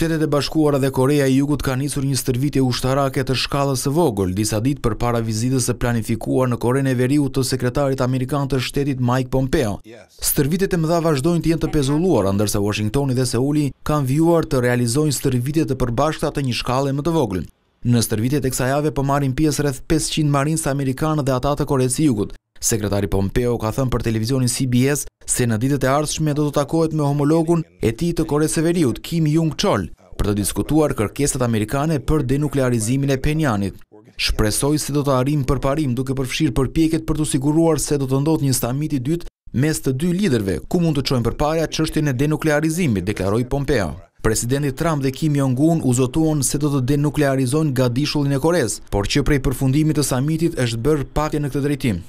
Shtetet e Bashkuara dhe Korea e Jugut ka nisur një stërvitje ushtarake të shkallës së vogël disa ditë përpara vizitës së planifikuar në Korenë e Veriut të sekretarit amerikan të shtetit Mike Pompeo. Stërvitjet e mëdha vazhdojnë të jenë të pezulluara ndërsa Washingtoni dhe Seuli kanë vjuar të realizojnë stërvitje të përbashkëta të një shkallë më të vogël. Në stërvitjet e kësajave jave po marrin pjesë rreth 500 marinës amerikanë dhe ata të koreci së Jugut, Sekretari Pompeo ka thënë për televizionin CBS se në ditët e ardhshme do të takohet me homologun e ti të Kore Veriut, Kim Jong-Chol, për të diskutuar kërkesat amerikane për denuklearizimin e penjanit. Shpresoj se do të arim për parim duke përfshirë për pjeket për të siguruar se do të ndodhë një stamiti dytë mes të dy liderve, ku mund të qojnë për parja qështjën e denuklearizimit, deklaroj Pompeo. Presidenti Trump dhe Kim Jong-un uzotuon se do të denuklearizojnë ga dishullin e Korez, por që prej përfundimit të samitit është bërë pakje në këtë drejtim.